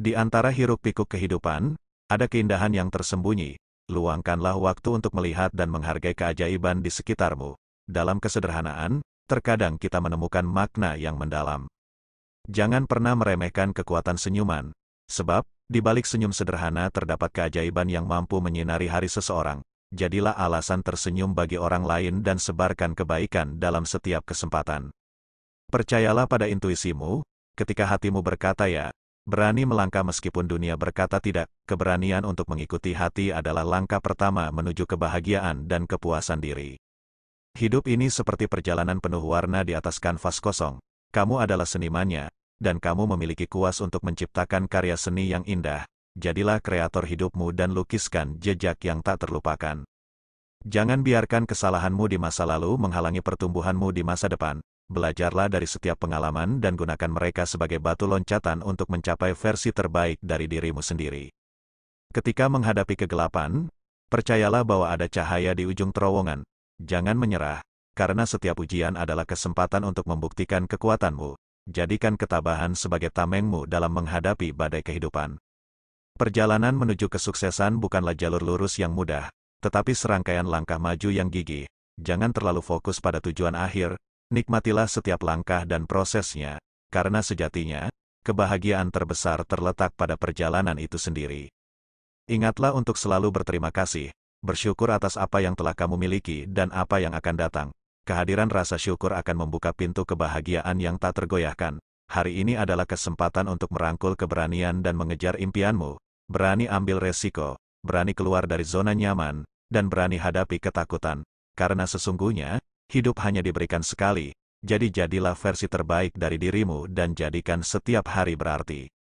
Di antara hiruk-pikuk kehidupan, ada keindahan yang tersembunyi. Luangkanlah waktu untuk melihat dan menghargai keajaiban di sekitarmu. Dalam kesederhanaan, terkadang kita menemukan makna yang mendalam. Jangan pernah meremehkan kekuatan senyuman, sebab di balik senyum sederhana terdapat keajaiban yang mampu menyinari hari seseorang. Jadilah alasan tersenyum bagi orang lain dan sebarkan kebaikan dalam setiap kesempatan. Percayalah pada intuisimu, ketika hatimu berkata ya, Berani melangkah meskipun dunia berkata tidak, keberanian untuk mengikuti hati adalah langkah pertama menuju kebahagiaan dan kepuasan diri. Hidup ini seperti perjalanan penuh warna di atas kanvas kosong. Kamu adalah senimannya, dan kamu memiliki kuas untuk menciptakan karya seni yang indah. Jadilah kreator hidupmu dan lukiskan jejak yang tak terlupakan. Jangan biarkan kesalahanmu di masa lalu menghalangi pertumbuhanmu di masa depan belajarlah dari setiap pengalaman dan gunakan mereka sebagai batu loncatan untuk mencapai versi terbaik dari dirimu sendiri. Ketika menghadapi kegelapan, percayalah bahwa ada cahaya di ujung terowongan. Jangan menyerah, karena setiap ujian adalah kesempatan untuk membuktikan kekuatanmu. Jadikan ketabahan sebagai tamengmu dalam menghadapi badai kehidupan. Perjalanan menuju kesuksesan bukanlah jalur lurus yang mudah, tetapi serangkaian langkah maju yang gigih. Jangan terlalu fokus pada tujuan akhir, Nikmatilah setiap langkah dan prosesnya, karena sejatinya, kebahagiaan terbesar terletak pada perjalanan itu sendiri. Ingatlah untuk selalu berterima kasih, bersyukur atas apa yang telah kamu miliki dan apa yang akan datang. Kehadiran rasa syukur akan membuka pintu kebahagiaan yang tak tergoyahkan. Hari ini adalah kesempatan untuk merangkul keberanian dan mengejar impianmu. Berani ambil resiko, berani keluar dari zona nyaman, dan berani hadapi ketakutan. Karena sesungguhnya, Hidup hanya diberikan sekali, jadi jadilah versi terbaik dari dirimu dan jadikan setiap hari berarti.